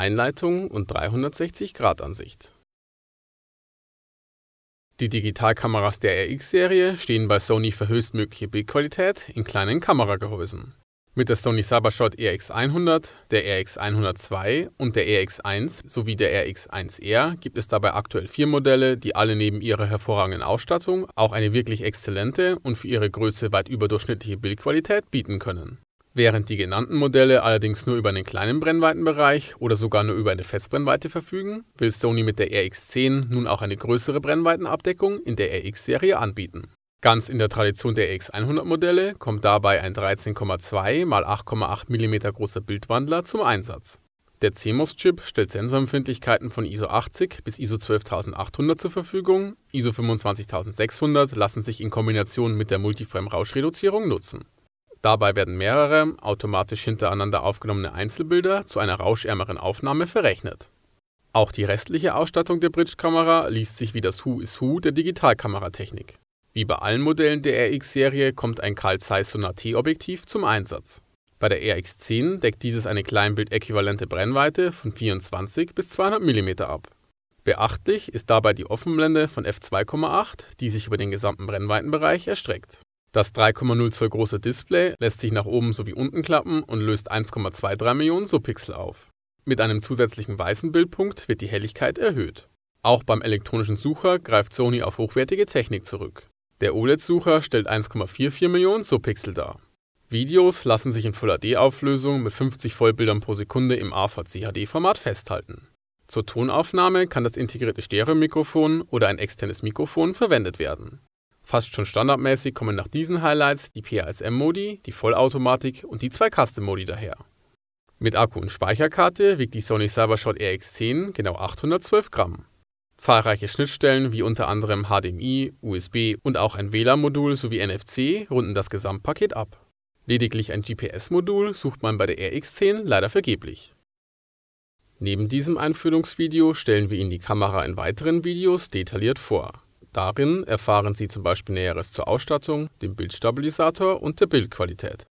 Einleitung und 360-Grad-Ansicht. Die Digitalkameras der RX-Serie stehen bei Sony für höchstmögliche Bildqualität in kleinen Kameragehäusen. Mit der Sony Cybershot RX100, der RX102 und der RX1 sowie der RX1R gibt es dabei aktuell vier Modelle, die alle neben ihrer hervorragenden Ausstattung auch eine wirklich exzellente und für ihre Größe weit überdurchschnittliche Bildqualität bieten können Während die genannten Modelle allerdings nur über einen kleinen Brennweitenbereich oder sogar nur über eine Festbrennweite verfügen, will Sony mit der RX10 nun auch eine größere Brennweitenabdeckung in der RX-Serie anbieten. Ganz in der Tradition der RX100-Modelle kommt dabei ein 13,2 x 8,8 mm großer Bildwandler zum Einsatz. Der CMOS-Chip stellt Sensorempfindlichkeiten von ISO 80 bis ISO 12800 zur Verfügung, ISO 25600 lassen sich in Kombination mit der Multiframe-Rauschreduzierung nutzen. Dabei werden mehrere automatisch hintereinander aufgenommene Einzelbilder zu einer rauschärmeren Aufnahme verrechnet. Auch die restliche Ausstattung der Bridge-Kamera liest sich wie das Who is Who der Digitalkameratechnik. Wie bei allen Modellen der RX-Serie kommt ein Carl Zeiss Sonar T-Objektiv zum Einsatz. Bei der RX10 deckt dieses eine Kleinbild-äquivalente Brennweite von 24 bis 200 mm ab. Beachtlich ist dabei die Offenblende von f2,8, die sich über den gesamten Brennweitenbereich erstreckt. Das 3,0 Zoll große Display lässt sich nach oben sowie unten klappen und löst 1,23 Millionen SuPixel auf. Mit einem zusätzlichen weißen Bildpunkt wird die Helligkeit erhöht. Auch beim elektronischen Sucher greift Sony auf hochwertige Technik zurück. Der OLED-Sucher stellt 1,44 Millionen SuPixel dar. Videos lassen sich in Full HD-Auflösung mit 50 Vollbildern pro Sekunde im AVC-HD-Format festhalten. Zur Tonaufnahme kann das integrierte Stereo-Mikrofon oder ein externes Mikrofon verwendet werden. Fast schon standardmäßig kommen nach diesen Highlights die PASM-Modi, die Vollautomatik und die zwei Custom-Modi daher. Mit Akku und Speicherkarte wiegt die Sony Cybershot RX10 genau 812 Gramm. Zahlreiche Schnittstellen wie unter anderem HDMI, USB und auch ein WLAN-Modul sowie NFC runden das Gesamtpaket ab. Lediglich ein GPS-Modul sucht man bei der RX10 leider vergeblich. Neben diesem Einführungsvideo stellen wir Ihnen die Kamera in weiteren Videos detailliert vor. Darin erfahren Sie zum Beispiel Näheres zur Ausstattung, dem Bildstabilisator und der Bildqualität